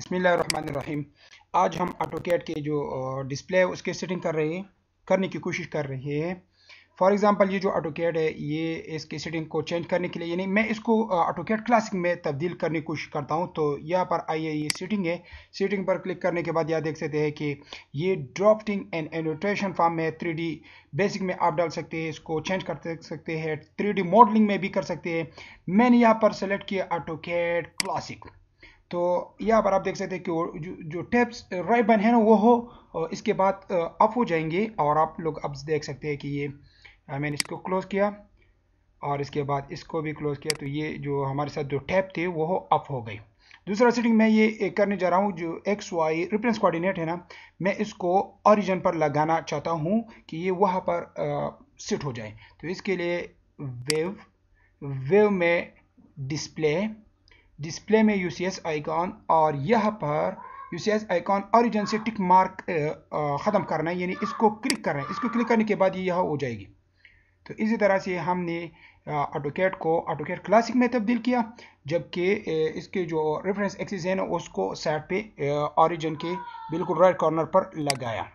बसमीम आज हम ऑटोकेट के जो डिस्प्ले है उसके सेटिंग कर रहे हैं करने की कोशिश कर रहे हैं फॉर एग्ज़ाम्पल ये जो ऑटोकेट है ये इसके सेटिंग को चेंज करने के लिए यानी मैं इसको ऑटोकेट क्लासिक में तब्दील करने की कोशिश करता हूँ तो यहाँ पर आइए ये सेटिंग है सेटिंग पर क्लिक करने के बाद यह देख सकते हैं कि ये ड्राफ्टिंग एंड एनोटेशन फॉर्म में थ्री बेसिक में आप डाल सकते हैं इसको चेंज कर सकते हैं थ्री मॉडलिंग में भी कर सकते हैं मैंने यहाँ पर सेलेक्ट किया ऑटोकेट क्लासिक तो यहाँ पर आप देख सकते हैं कि जो, जो राइट बन uh, है ना वो हो इसके बाद अप uh, हो जाएंगे और आप लोग अब देख सकते हैं कि ये uh, मैंने इसको क्लोज़ किया और इसके बाद इसको भी क्लोज़ किया तो ये जो हमारे साथ जो टैप थे वो हो अप हो गई दूसरा सेटिंग मैं ये करने जा रहा हूँ जो एक्स वाई रिफरेंस कोऑर्डिनेट है ना मैं इसको ऑरिजन पर लगाना चाहता हूँ कि ये वहाँ पर सेट हो जाए तो इसके लिए वेव वेव में डिस्प्ले डिस्प्ले में यू सी एस आइकॉन और यह पर U C S icon origin से टिक मार्क ख़त्म करना है यानी इसको क्लिक करना है इसको क्लिक करने के बाद यह हो जाएगी तो इसी तरह से हमने ऑटोकेट को ऑटोकेट क्लासिक में तब्दील किया जबकि इसके जो रेफरेंस एक्सिस है ना उसको साइड पे ऑरिजन के बिल्कुल राइट कॉर्नर पर लगाया